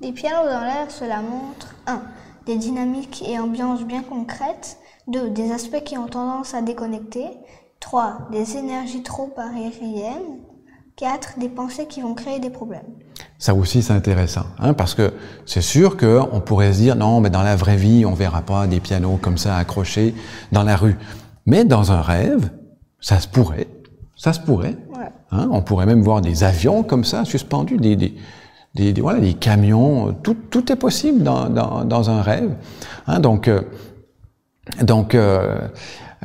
Des pianos dans l'air, cela montre 1. Des dynamiques et ambiances bien concrètes. 2. Des aspects qui ont tendance à déconnecter. 3. Des énergies trop aériennes. 4. Des pensées qui vont créer des problèmes. Ça aussi, c'est intéressant, hein, parce que c'est sûr qu'on pourrait se dire, non, mais dans la vraie vie, on verra pas des pianos comme ça accrochés dans la rue. Mais dans un rêve, ça se pourrait, ça se pourrait. Hein, on pourrait même voir des avions comme ça, suspendus, des, des, voilà, des camions, euh, tout, tout est possible dans, dans, dans un rêve. Hein, donc, euh, donc, euh,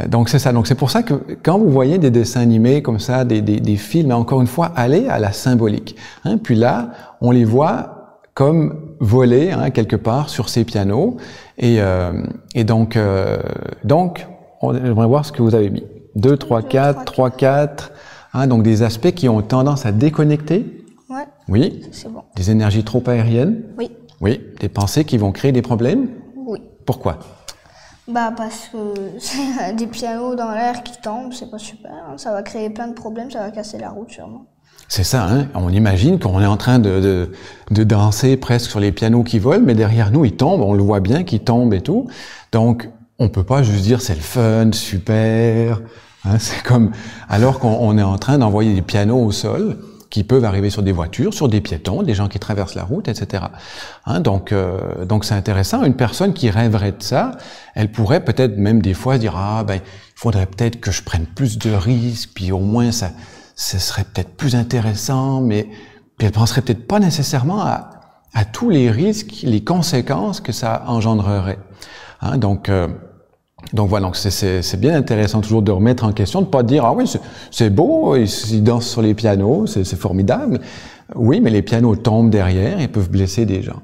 donc c'est ça. Donc c'est pour ça que quand vous voyez des dessins animés comme ça, des, des, des films, encore une fois, allez à la symbolique. Hein, puis là, on les voit comme voler hein, quelque part sur ces pianos. Et, et donc, donc, on j'aimerais voir ce que vous avez mis. 2, 3, 4, 3, 4. donc des aspects qui ont tendance à déconnecter oui. C'est bon. Des énergies trop aériennes Oui. Oui. Des pensées qui vont créer des problèmes Oui. Pourquoi bah parce que des pianos dans l'air qui tombent, c'est pas super. Hein. Ça va créer plein de problèmes, ça va casser la route sûrement. C'est ça, hein on imagine qu'on est en train de, danser presque sur les pianos qui volent, mais derrière nous ils tombent, on le voit bien qu'ils tombent et tout. Donc on peut pas juste dire c'est le fun, super. Hein. c'est comme alors qu'on est en train d'envoyer des pianos au sol qui peuvent arriver sur des voitures, sur des piétons, des gens qui traversent la route, etc. Hein, donc, euh, donc c'est intéressant. Une personne qui rêverait de ça, elle pourrait peut-être même des fois se dire ah ben, il faudrait peut-être que je prenne plus de risques, puis au moins ça, ce serait peut-être plus intéressant, mais elle penserait peut-être pas nécessairement à, à tous les risques, les conséquences que ça engendrerait. Hein, donc euh, donc voilà, c'est bien intéressant toujours de remettre en question, de pas dire ah oui c'est beau, ils, dansent sur les pianos, c'est formidable. Oui, mais les pianos tombent derrière et peuvent blesser des gens.